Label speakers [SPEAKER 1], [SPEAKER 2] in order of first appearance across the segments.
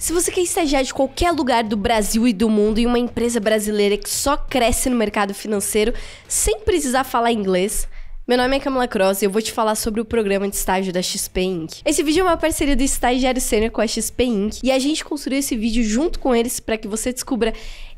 [SPEAKER 1] Se você quer estagiar de qualquer lugar do Brasil e do mundo em uma empresa brasileira que só cresce no mercado financeiro sem precisar falar inglês, meu nome é Camila Cross e eu vou te falar sobre o programa de estágio da XP Inc. Esse vídeo é uma parceria do Estagiário Sênior com a XP Inc. E a gente construiu esse vídeo junto com eles para que você descubra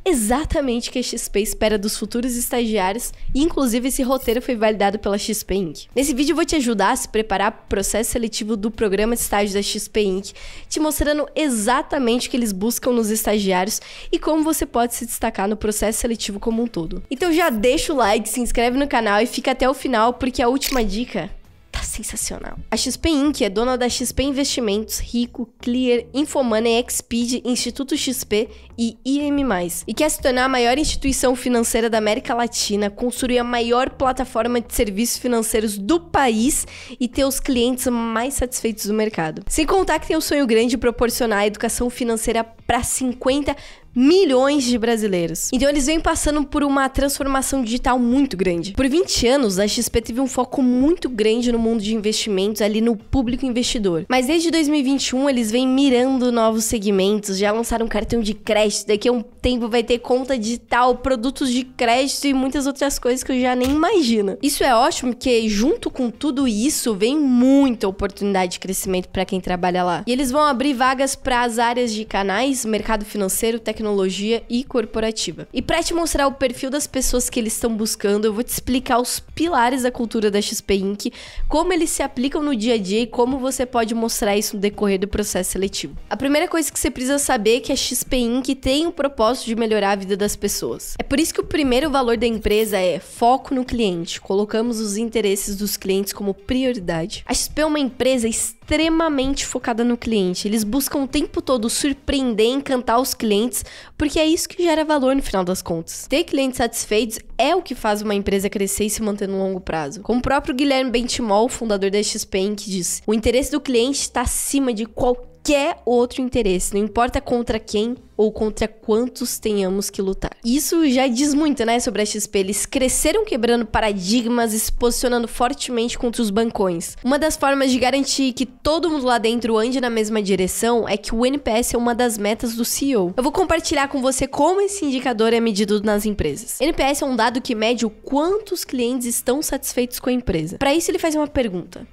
[SPEAKER 1] exatamente o que a XP espera dos futuros estagiários e, inclusive, esse roteiro foi validado pela XP Inc. Nesse vídeo, eu vou te ajudar a se preparar para o processo seletivo do programa de estágio da XP Inc., te mostrando exatamente o que eles buscam nos estagiários e como você pode se destacar no processo seletivo como um todo. Então já deixa o like, se inscreve no canal e fica até o final, porque a última dica sensacional. A XP Inc. é dona da XP Investimentos, Rico, Clear, Infomoney, Exped, Instituto XP e IM+, e quer se tornar a maior instituição financeira da América Latina, construir a maior plataforma de serviços financeiros do país e ter os clientes mais satisfeitos do mercado. Sem contar que tem o um sonho grande de proporcionar a educação financeira para 50 milhões de brasileiros. Então eles vêm passando por uma transformação digital muito grande. Por 20 anos, a XP teve um foco muito grande no mundo de investimentos, ali no público investidor. Mas desde 2021, eles vêm mirando novos segmentos, já lançaram cartão de crédito, daqui a um tempo vai ter conta digital, produtos de crédito e muitas outras coisas que eu já nem imagino. Isso é ótimo porque junto com tudo isso vem muita oportunidade de crescimento para quem trabalha lá. E eles vão abrir vagas para as áreas de canais, mercado financeiro, tecnologia tecnologia e corporativa. E para te mostrar o perfil das pessoas que eles estão buscando, eu vou te explicar os pilares da cultura da XP Inc, como eles se aplicam no dia a dia e como você pode mostrar isso no decorrer do processo seletivo. A primeira coisa que você precisa saber é que a XP Inc tem o propósito de melhorar a vida das pessoas. É por isso que o primeiro valor da empresa é foco no cliente. Colocamos os interesses dos clientes como prioridade. A XP é uma empresa extremamente focada no cliente. Eles buscam o tempo todo surpreender, encantar os clientes porque é isso que gera valor no final das contas. Ter clientes satisfeitos é o que faz uma empresa crescer e se manter no longo prazo. Como o próprio Guilherme Bentimol, fundador da XP Inc., diz: "O interesse do cliente está acima de qualquer qualquer outro interesse, não importa contra quem ou contra quantos tenhamos que lutar. Isso já diz muito, né, sobre a XP. Eles cresceram quebrando paradigmas e se posicionando fortemente contra os bancões. Uma das formas de garantir que todo mundo lá dentro ande na mesma direção é que o NPS é uma das metas do CEO. Eu vou compartilhar com você como esse indicador é medido nas empresas. NPS é um dado que mede o quantos clientes estão satisfeitos com a empresa. Para isso ele faz uma pergunta.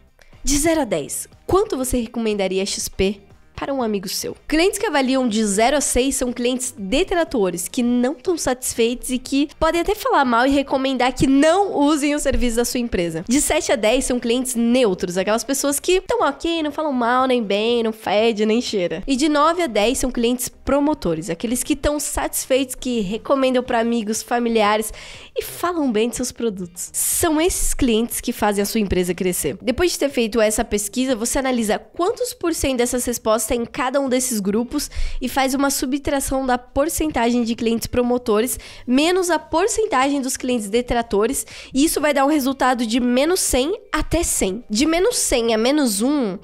[SPEAKER 1] De 0 a 10, quanto você recomendaria a XP para um amigo seu. Clientes que avaliam de 0 a 6 são clientes detratores, que não estão satisfeitos e que podem até falar mal e recomendar que não usem o serviço da sua empresa. De 7 a 10 são clientes neutros, aquelas pessoas que estão ok, não falam mal nem bem, não fede nem cheira. E de 9 a 10 são clientes promotores, aqueles que estão satisfeitos, que recomendam para amigos, familiares e falam bem de seus produtos. São esses clientes que fazem a sua empresa crescer. Depois de ter feito essa pesquisa, você analisa quantos por cento dessas respostas aposta em cada um desses grupos e faz uma subtração da porcentagem de clientes promotores menos a porcentagem dos clientes detratores, e isso vai dar um resultado de menos 100 até 100. De menos 100 a menos 1,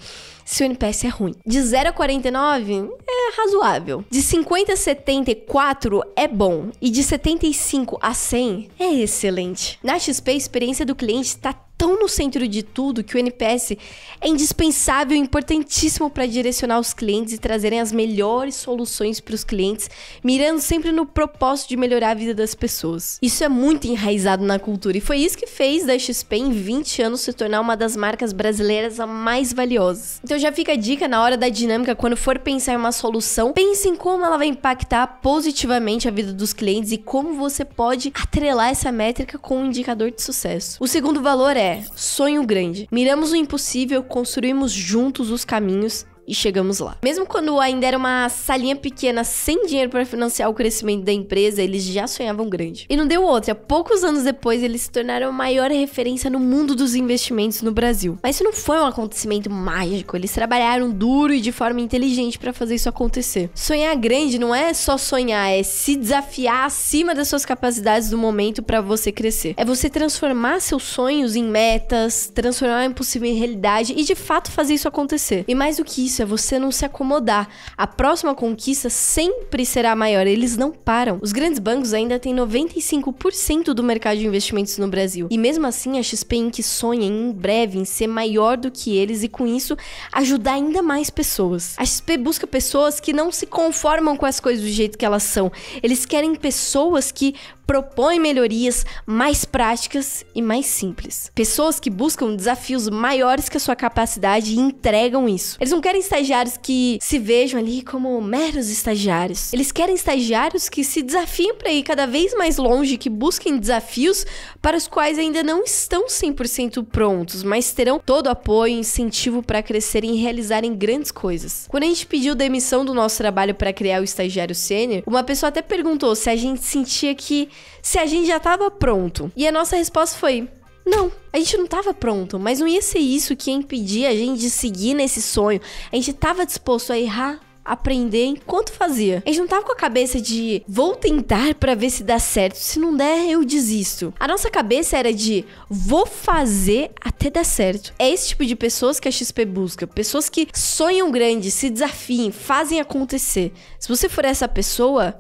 [SPEAKER 1] se o NPS é ruim. De 0 a 49 é razoável. De 50 a 74 é bom. E de 75 a 100 é excelente. Na XP, a experiência do cliente está tão no centro de tudo que o NPS é indispensável e importantíssimo para direcionar os clientes e trazerem as melhores soluções para os clientes, mirando sempre no propósito de melhorar a vida das pessoas. Isso é muito enraizado na cultura e foi isso que fez da XP em 20 anos se tornar uma das marcas brasileiras a mais valiosas. Então já fica a dica na hora da dinâmica, quando for pensar em uma solução, pense em como ela vai impactar positivamente a vida dos clientes e como você pode atrelar essa métrica com um indicador de sucesso. O segundo valor é é sonho grande. Miramos o impossível, construímos juntos os caminhos e chegamos lá. Mesmo quando ainda era uma salinha pequena, sem dinheiro para financiar o crescimento da empresa, eles já sonhavam grande. E não deu outra, poucos anos depois eles se tornaram a maior referência no mundo dos investimentos no Brasil. Mas isso não foi um acontecimento mágico, eles trabalharam duro e de forma inteligente para fazer isso acontecer. Sonhar grande não é só sonhar, é se desafiar acima das suas capacidades do momento para você crescer. É você transformar seus sonhos em metas, transformar o impossível em realidade e de fato fazer isso acontecer. E mais do que isso, isso é você não se acomodar. A próxima conquista sempre será maior, eles não param. Os grandes bancos ainda têm 95% do mercado de investimentos no Brasil. E mesmo assim, a XP Inc. sonha em breve em ser maior do que eles e com isso ajudar ainda mais pessoas. A XP busca pessoas que não se conformam com as coisas do jeito que elas são. Eles querem pessoas que propõe melhorias mais práticas e mais simples. Pessoas que buscam desafios maiores que a sua capacidade e entregam isso. Eles não querem estagiários que se vejam ali como meros estagiários. Eles querem estagiários que se desafiem para ir cada vez mais longe, que busquem desafios para os quais ainda não estão 100% prontos, mas terão todo o apoio e incentivo para crescerem e realizarem grandes coisas. Quando a gente pediu demissão do nosso trabalho para criar o estagiário sênior, uma pessoa até perguntou se a gente sentia que se a gente já estava pronto. E a nossa resposta foi: não, a gente não estava pronto, mas não ia ser isso que impedia a gente de seguir nesse sonho. A gente estava disposto a errar aprender enquanto fazia. A gente não tava com a cabeça de vou tentar para ver se dá certo, se não der eu desisto. A nossa cabeça era de vou fazer até dar certo. É esse tipo de pessoas que a XP busca, pessoas que sonham grande, se desafiem, fazem acontecer. Se você for essa pessoa,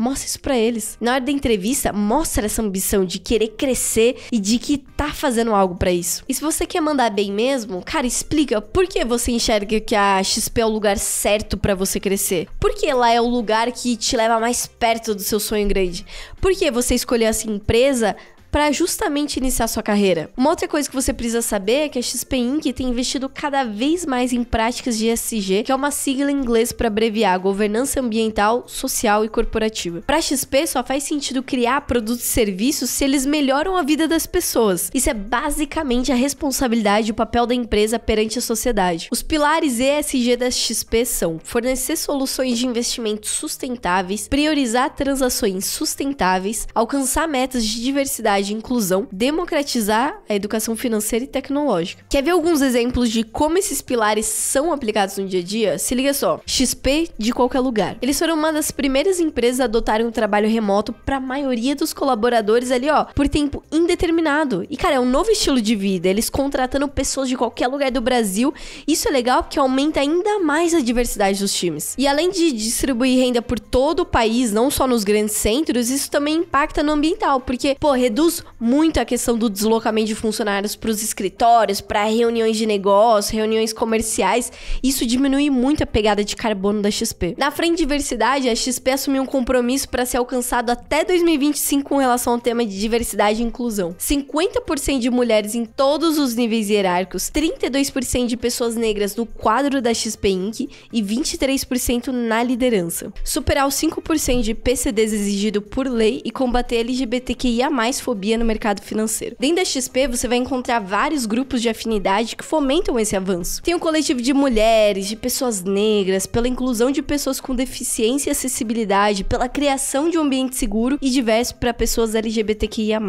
[SPEAKER 1] mostra isso para eles. Na hora da entrevista, mostra essa ambição de querer crescer e de que tá fazendo algo para isso. E se você quer mandar bem mesmo, cara, explica por que você enxerga que a XP é o lugar certo para você crescer. Por que lá é o lugar que te leva mais perto do seu sonho grande? Por que você escolheu essa empresa para justamente iniciar sua carreira. Uma outra coisa que você precisa saber é que a XP Inc. tem investido cada vez mais em práticas de ESG, que é uma sigla em inglês para abreviar governança ambiental, social e corporativa. Para a XP só faz sentido criar produtos e serviços se eles melhoram a vida das pessoas. Isso é basicamente a responsabilidade e o papel da empresa perante a sociedade. Os pilares ESG da XP são fornecer soluções de investimento sustentáveis, priorizar transações sustentáveis, alcançar metas de diversidade de inclusão, democratizar a educação financeira e tecnológica. Quer ver alguns exemplos de como esses pilares são aplicados no dia a dia? Se liga só: XP de qualquer lugar. Eles foram uma das primeiras empresas a adotarem o trabalho remoto para a maioria dos colaboradores ali, ó, por tempo indeterminado. E cara, é um novo estilo de vida. Eles contratando pessoas de qualquer lugar do Brasil. Isso é legal porque aumenta ainda mais a diversidade dos times. E além de distribuir renda por todo o país, não só nos grandes centros, isso também impacta no ambiental, porque pô, reduz muito a questão do deslocamento de funcionários para os escritórios, para reuniões de negócio, reuniões comerciais. Isso diminui muito a pegada de carbono da XP. Na frente diversidade, a XP assumiu um compromisso para ser alcançado até 2025 com relação ao tema de diversidade e inclusão. 50% de mulheres em todos os níveis hierárquicos, 32% de pessoas negras no quadro da XP Inc. e 23% na liderança. Superar os 5% de PCDs exigido por lei e combater a LGBTQIA fobia xenofobia no mercado financeiro. Dentro da XP, você vai encontrar vários grupos de afinidade que fomentam esse avanço. Tem um coletivo de mulheres, de pessoas negras, pela inclusão de pessoas com deficiência e acessibilidade, pela criação de um ambiente seguro e diverso para pessoas LGBTQIA+.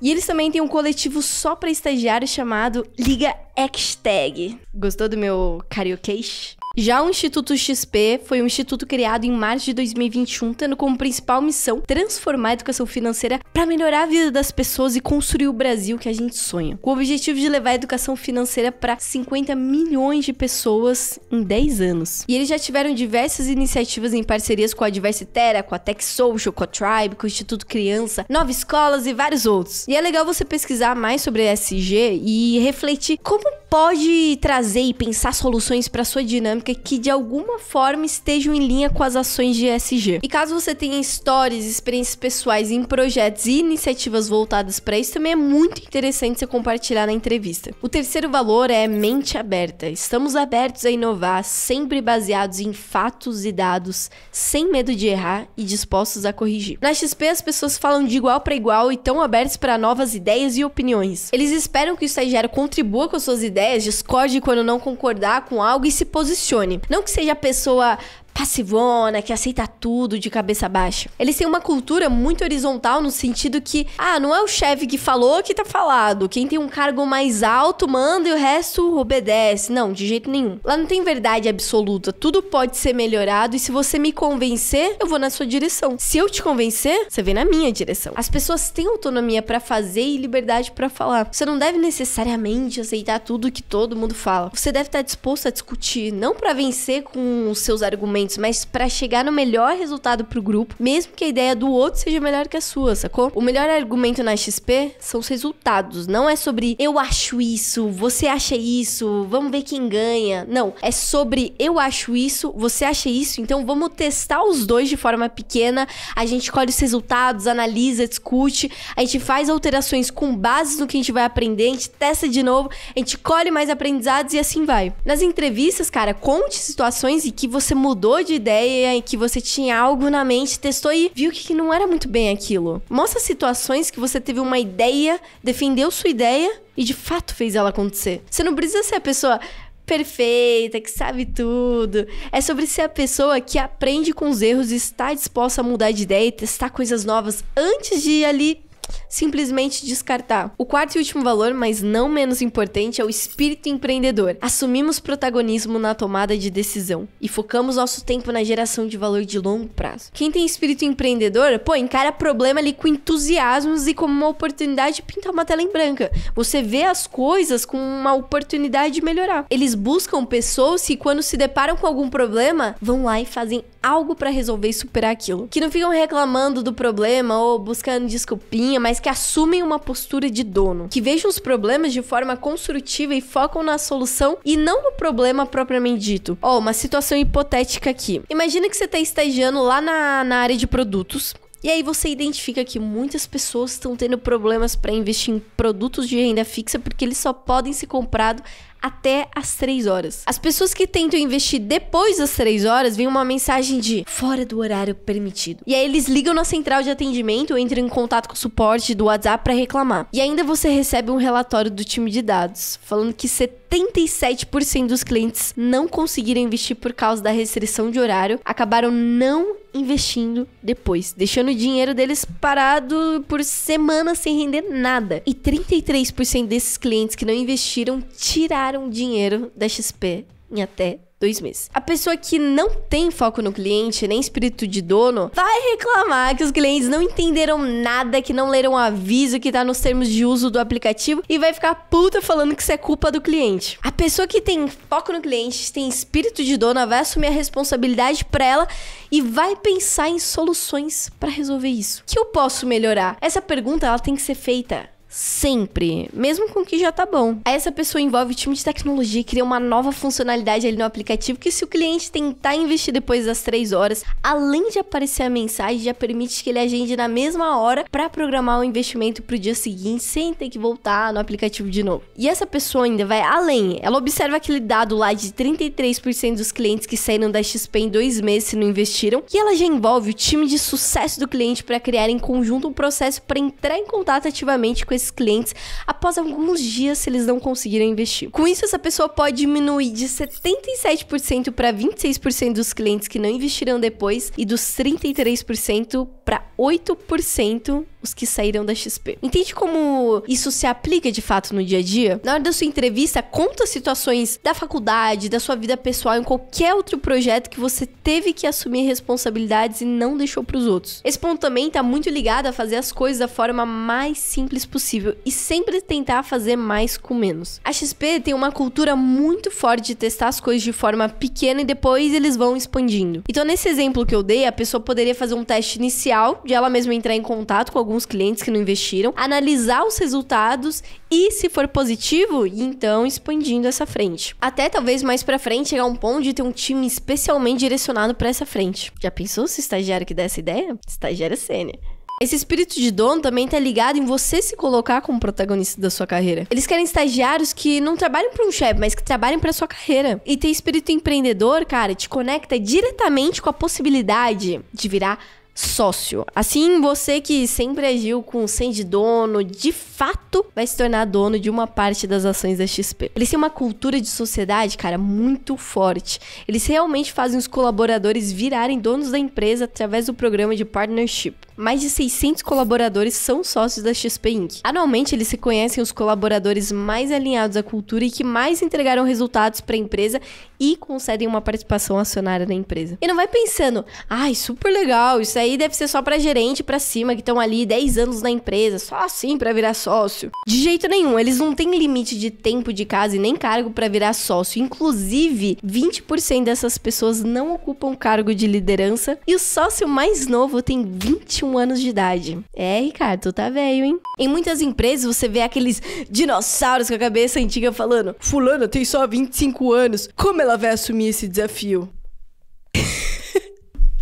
[SPEAKER 1] E eles também têm um coletivo só para estagiários chamado Liga Hashtag. Gostou do meu karaokeish? Já o Instituto XP foi um instituto criado em março de 2021, tendo como principal missão transformar a educação financeira para melhorar a vida das pessoas e construir o Brasil que a gente sonha. Com o objetivo de levar a educação financeira para 50 milhões de pessoas em 10 anos. E eles já tiveram diversas iniciativas em parcerias com a Diversitera, com a Tech Social, com a Tribe, com o Instituto Criança, Nova Escolas e vários outros. E é legal você pesquisar mais sobre a SG e refletir como pode trazer e pensar soluções para sua dinâmica que de alguma forma estejam em linha com as ações de ESG. E caso você tenha histórias, experiências pessoais em projetos e iniciativas voltadas para isso, também é muito interessante você compartilhar na entrevista. O terceiro valor é mente aberta. Estamos abertos a inovar, sempre baseados em fatos e dados, sem medo de errar e dispostos a corrigir. Na XP, as pessoas falam de igual para igual e estão abertos para novas ideias e opiniões. Eles esperam que o estagiário contribua com suas ideias, discorde quando não concordar com algo e se posicione funcione. Não que seja a pessoa passivona, que aceita tudo de cabeça baixa. Eles têm uma cultura muito horizontal no sentido que, ah, não é o chefe que falou que tá falado. Quem tem um cargo mais alto manda e o resto obedece. Não, de jeito nenhum. Lá não tem verdade absoluta. Tudo pode ser melhorado e se você me convencer, eu vou na sua direção. Se eu te convencer, você vem na minha direção. As pessoas têm autonomia para fazer e liberdade para falar. Você não deve necessariamente aceitar tudo que todo mundo fala. Você deve estar disposto a discutir, não para vencer com os seus argumentos momentos, mas para chegar no melhor resultado pro grupo, mesmo que a ideia do outro seja melhor que a sua, sacou? O melhor argumento na XP são os resultados, não é sobre eu acho isso, você acha isso, vamos ver quem ganha. Não, é sobre eu acho isso, você acha isso, então vamos testar os dois de forma pequena, a gente colhe os resultados, analisa, discute, a gente faz alterações com base no que a gente vai aprender, a gente testa de novo, a gente colhe mais aprendizados e assim vai. Nas entrevistas, cara, conte situações em que você mudou mudou de ideia e que você tinha algo na mente, testou e viu que não era muito bem aquilo. Mostra situações que você teve uma ideia, defendeu sua ideia e de fato fez ela acontecer. Você não precisa ser a pessoa perfeita, que sabe tudo. É sobre ser a pessoa que aprende com os erros e está disposta a mudar de ideia e testar coisas novas antes de ali simplesmente descartar. O quarto e último valor, mas não menos importante, é o espírito empreendedor. Assumimos protagonismo na tomada de decisão e focamos nosso tempo na geração de valor de longo prazo. Quem tem espírito empreendedor, pô, encara problema ali com entusiasmos e como uma oportunidade de pintar uma tela em branca. Você vê as coisas com uma oportunidade de melhorar. Eles buscam pessoas que quando se deparam com algum problema, vão lá e fazem algo para resolver e superar aquilo. Que não ficam reclamando do problema ou buscando desculpinha minha, mas que assumem uma postura de dono, que vejam os problemas de forma construtiva e focam na solução e não no problema propriamente dito. Ó, oh, uma situação hipotética aqui. Imagina que você está estagiando lá na, na área de produtos e aí você identifica que muitas pessoas estão tendo problemas para investir em produtos de renda fixa porque eles só podem ser comprados até as 3 horas. As pessoas que tentam investir depois das 3 horas vem uma mensagem de fora do horário permitido. E aí eles ligam na central de atendimento, entram em contato com o suporte do WhatsApp para reclamar. E ainda você recebe um relatório do time de dados falando que você 77% dos clientes não conseguiram investir por causa da restrição de horário, acabaram não investindo depois, deixando o dinheiro deles parado por semanas sem render nada. E 33% desses clientes que não investiram tiraram dinheiro da XP em até dois meses. A pessoa que não tem foco no cliente, nem espírito de dono, vai reclamar que os clientes não entenderam nada, que não leram o aviso que tá nos termos de uso do aplicativo e vai ficar puta falando que isso é culpa do cliente. A pessoa que tem foco no cliente, tem espírito de dona, vai assumir a responsabilidade para ela e vai pensar em soluções para resolver isso. O que eu posso melhorar? Essa pergunta ela tem que ser feita sempre, mesmo com o que já tá bom. Aí essa pessoa envolve o time de tecnologia e cria uma nova funcionalidade ali no aplicativo que se o cliente tentar investir depois das três horas, além de aparecer a mensagem, já permite que ele agende na mesma hora para programar o investimento pro dia seguinte sem ter que voltar no aplicativo de novo. E essa pessoa ainda vai além, ela observa aquele dado lá de 33% dos clientes que saíram da XP em dois meses se não investiram e ela já envolve o time de sucesso do cliente para criar em conjunto um processo para entrar em contato ativamente com esse clientes após alguns dias se eles não conseguirem investir. Com isso, essa pessoa pode diminuir de 77% para 26% dos clientes que não investirão depois e dos 33% para 8% os que saíram da XP. Entende como isso se aplica de fato no dia a dia? Na hora da sua entrevista, conta situações da faculdade, da sua vida pessoal, em qualquer outro projeto que você teve que assumir responsabilidades e não deixou para os outros. Esse ponto também tá muito ligado a fazer as coisas da forma mais simples possível e sempre tentar fazer mais com menos. A XP tem uma cultura muito forte de testar as coisas de forma pequena e depois eles vão expandindo. Então, nesse exemplo que eu dei, a pessoa poderia fazer um teste inicial de ela mesma entrar em contato com algum alguns clientes que não investiram, analisar os resultados e, se for positivo, então expandindo essa frente. Até talvez mais para frente chegar um ponto de ter um time especialmente direcionado para essa frente. Já pensou se o estagiário que der essa ideia? Estagiário sênior. Esse espírito de dono também tá ligado em você se colocar como protagonista da sua carreira. Eles querem estagiários que não trabalhem para um chefe, mas que trabalhem para sua carreira. E ter espírito empreendedor, cara, te conecta diretamente com a possibilidade de virar sócio. Assim, você que sempre agiu com sem de dono, de fato vai se tornar dono de uma parte das ações da XP. Eles têm uma cultura de sociedade, cara, muito forte. Eles realmente fazem os colaboradores virarem donos da empresa através do programa de partnership. Mais de 600 colaboradores são sócios da XP Inc. Anualmente, eles se conhecem os colaboradores mais alinhados à cultura e que mais entregaram resultados para a empresa e concedem uma participação acionária na empresa. E não vai pensando, ai, super legal, isso é aí deve ser só para gerente para cima, que estão ali 10 anos na empresa, só assim para virar sócio. De jeito nenhum, eles não têm limite de tempo de casa e nem cargo para virar sócio. Inclusive, 20% dessas pessoas não ocupam cargo de liderança e o sócio mais novo tem 21 anos de idade. É, Ricardo, tu tá velho, hein? Em muitas empresas você vê aqueles dinossauros com a cabeça antiga falando: Fulana tem só 25 anos, como ela vai assumir esse desafio?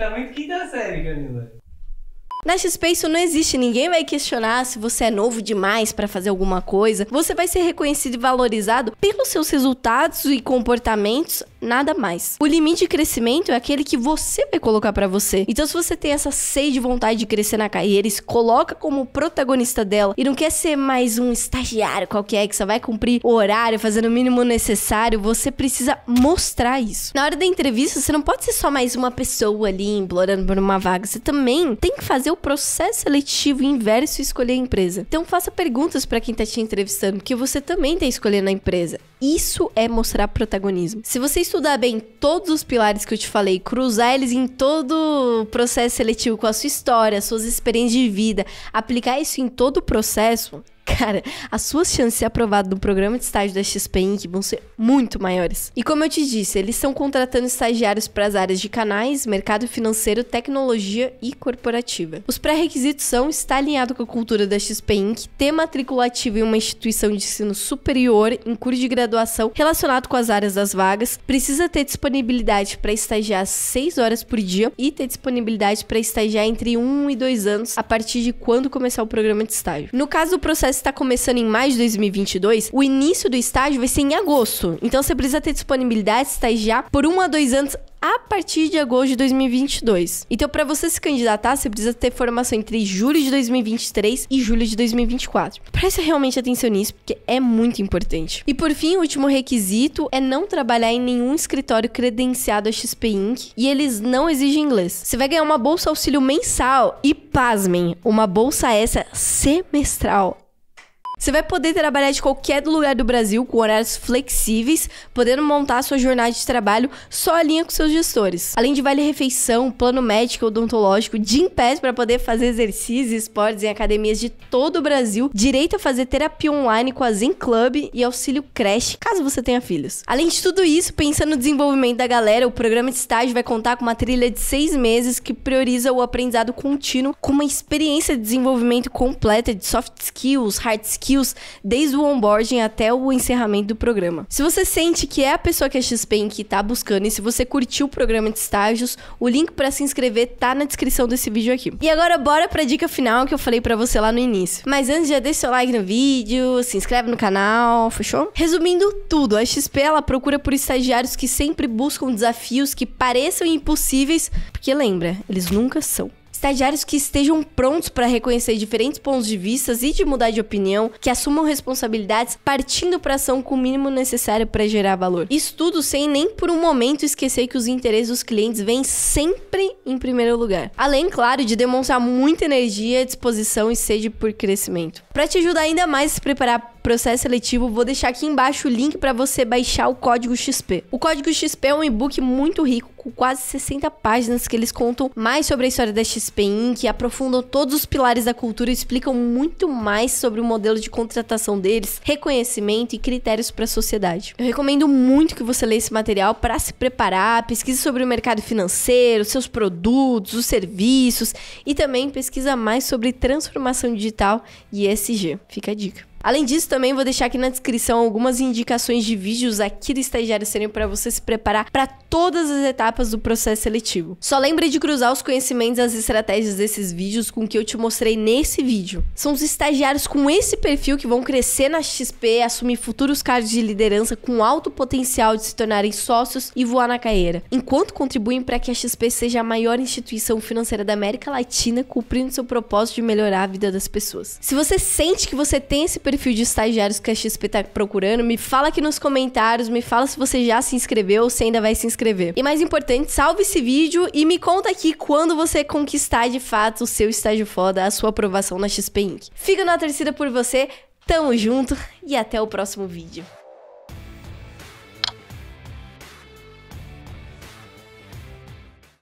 [SPEAKER 1] Tá muito quinta série, Camila. Na x isso não existe, ninguém vai questionar se você é novo demais para fazer alguma coisa. Você vai ser reconhecido e valorizado pelos seus resultados e comportamentos nada mais. O limite de crescimento é aquele que você vai colocar para você. Então, se você tem essa sede de vontade de crescer na carreira, se coloca como protagonista dela e não quer ser mais um estagiário qualquer que só vai cumprir o horário, fazendo o mínimo necessário, você precisa mostrar isso. Na hora da entrevista, você não pode ser só mais uma pessoa ali implorando por uma vaga. Você também tem que fazer o processo seletivo inverso e escolher a empresa. Então, faça perguntas para quem tá te entrevistando, porque você também tá escolhendo a empresa. Isso é mostrar protagonismo. Se você estudar bem todos os pilares que eu te falei, cruzar eles em todo o processo seletivo com a sua história, suas experiências de vida, aplicar isso em todo o processo, Cara, as suas chances de ser aprovado no programa de estágio da XP Inc. vão ser muito maiores. E como eu te disse, eles estão contratando estagiários para as áreas de canais, mercado financeiro, tecnologia e corporativa. Os pré-requisitos são estar alinhado com a cultura da XP Inc., ter matrícula ativa em uma instituição de ensino superior em curso de graduação relacionado com as áreas das vagas, precisa ter disponibilidade para estagiar 6 horas por dia e ter disponibilidade para estagiar entre 1 um e 2 anos a partir de quando começar o programa de estágio. No caso do processo está começando em maio de 2022, o início do estágio vai ser em agosto. Então você precisa ter disponibilidade de estagiar por um a dois anos a partir de agosto de 2022. Então, para você se candidatar, você precisa ter formação entre julho de 2023 e julho de 2024. Preste realmente atenção nisso, porque é muito importante. E por fim, o último requisito é não trabalhar em nenhum escritório credenciado a XP Inc. e eles não exigem inglês. Você vai ganhar uma bolsa auxílio mensal e, pasmem, uma bolsa essa semestral. Você vai poder trabalhar de qualquer lugar do Brasil com horários flexíveis, podendo montar sua jornada de trabalho só linha com seus gestores. Além de vale refeição, plano médico odontológico, gym pass para poder fazer exercícios e esportes em academias de todo o Brasil, direito a fazer terapia online com a Zen Club e auxílio creche, caso você tenha filhos. Além de tudo isso, pensando no desenvolvimento da galera, o programa de estágio vai contar com uma trilha de seis meses que prioriza o aprendizado contínuo com uma experiência de desenvolvimento completa de soft skills, hard skills, skills desde o onboarding até o encerramento do programa. Se você sente que é a pessoa que a é XP em que está buscando e se você curtiu o programa de estágios, o link para se inscrever tá na descrição desse vídeo aqui. E agora bora para a dica final que eu falei para você lá no início. Mas antes já deixa seu like no vídeo, se inscreve no canal, fechou? Resumindo tudo, a XP ela procura por estagiários que sempre buscam desafios que pareçam impossíveis, porque lembra, eles nunca são. Estagiários que estejam prontos para reconhecer diferentes pontos de vista e de mudar de opinião, que assumam responsabilidades partindo para ação com o mínimo necessário para gerar valor. Isso tudo sem nem por um momento esquecer que os interesses dos clientes vêm sempre em primeiro lugar. Além, claro, de demonstrar muita energia, disposição e sede por crescimento. Para te ajudar ainda mais a se preparar processo seletivo, vou deixar aqui embaixo o link para você baixar o código XP. O código XP é um e-book muito rico com quase 60 páginas que eles contam mais sobre a história da XP Inc, aprofundam todos os pilares da cultura e explicam muito mais sobre o modelo de contratação deles, reconhecimento e critérios para a sociedade. Eu recomendo muito que você leia esse material para se preparar, pesquise sobre o mercado financeiro, seus produtos, os serviços e também pesquisa mais sobre transformação digital e ESG. Fica a dica. Além disso, também vou deixar aqui na descrição algumas indicações de vídeos aqui do Estagiário Sênior para você se preparar para todas as etapas do processo seletivo. Só lembre de cruzar os conhecimentos e as estratégias desses vídeos com o que eu te mostrei nesse vídeo. São os estagiários com esse perfil que vão crescer na XP, assumir futuros cargos de liderança com alto potencial de se tornarem sócios e voar na carreira, enquanto contribuem para que a XP seja a maior instituição financeira da América Latina, cumprindo seu propósito de melhorar a vida das pessoas. Se você sente que você tem esse perfil, perfil de estagiários que a XP tá procurando. Me fala aqui nos comentários, me fala se você já se inscreveu ou se ainda vai se inscrever. E mais importante, salve esse vídeo e me conta aqui quando você conquistar de fato o seu estágio foda, a sua aprovação na XP Inc. Fico na torcida por você, tamo junto e até o próximo vídeo.